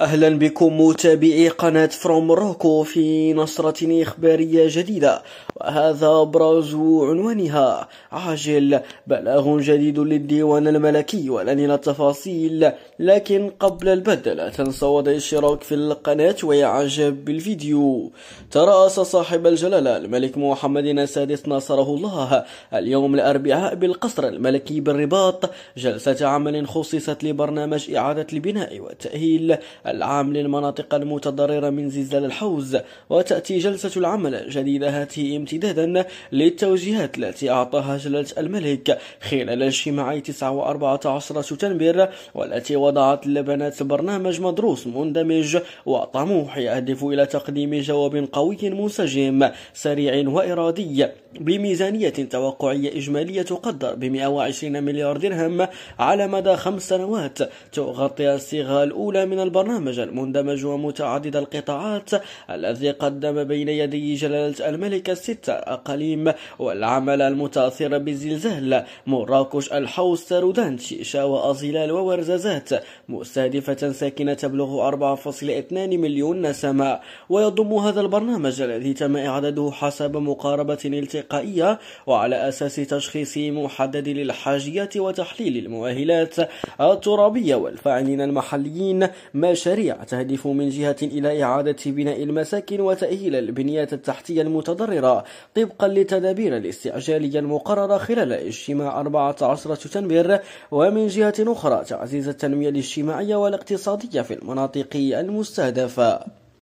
أهلا بكم متابعي قناة فروم روكو في نشرة إخبارية جديدة وهذا أبرز عنوانها عاجل بلاغ جديد للديوان الملكي ولننا التفاصيل لكن قبل البدء لا تنسوا وضع الاشتراك في القناة وإعجاب بالفيديو ترأس صاحب الجلالة الملك محمد السادس ناصره الله اليوم الأربعاء بالقصر الملكي بالرباط جلسة عمل خصصت لبرنامج إعادة البناء والتأهيل العام للمناطق المتضررة من زلزال الحوز وتأتي جلسة العمل الجديدة هذه امتدادا للتوجيهات التي أعطاها جلالة الملك خلال اجتماع 14 سبتمبر والتي وضعت لبنات برنامج مدروس مندمج وطموح يهدف إلى تقديم جواب قوي منسجم سريع وإرادي بميزانية توقعية إجمالية تقدر ب 120 مليار درهم على مدى خمس سنوات تغطي الصيغة الأولى من البرنامج البرنامج المندمج ومتعدد القطاعات الذي قدم بين يدي جلالة الملك الستة أقاليم والعمل المتأثر بالزلزال مراكش الحوز سارودان شيشا وأظلال وورزازات مستهدفة ساكنة تبلغ 4.2 مليون نسمة ويضم هذا البرنامج الذي تم إعداده حسب مقاربة التقائية وعلى أساس تشخيص محدد للحاجيات وتحليل المؤهلات الترابية والفاعلين المحليين ما المشاريع تهدف من جهة إلى إعادة بناء المساكن وتأهيل البنية التحتية المتضررة طبقا للتدابير الاستعجالية المقررة خلال اجتماع 14 تنبر ومن جهة أخرى تعزيز التنمية الاجتماعية والاقتصادية في المناطق المستهدفة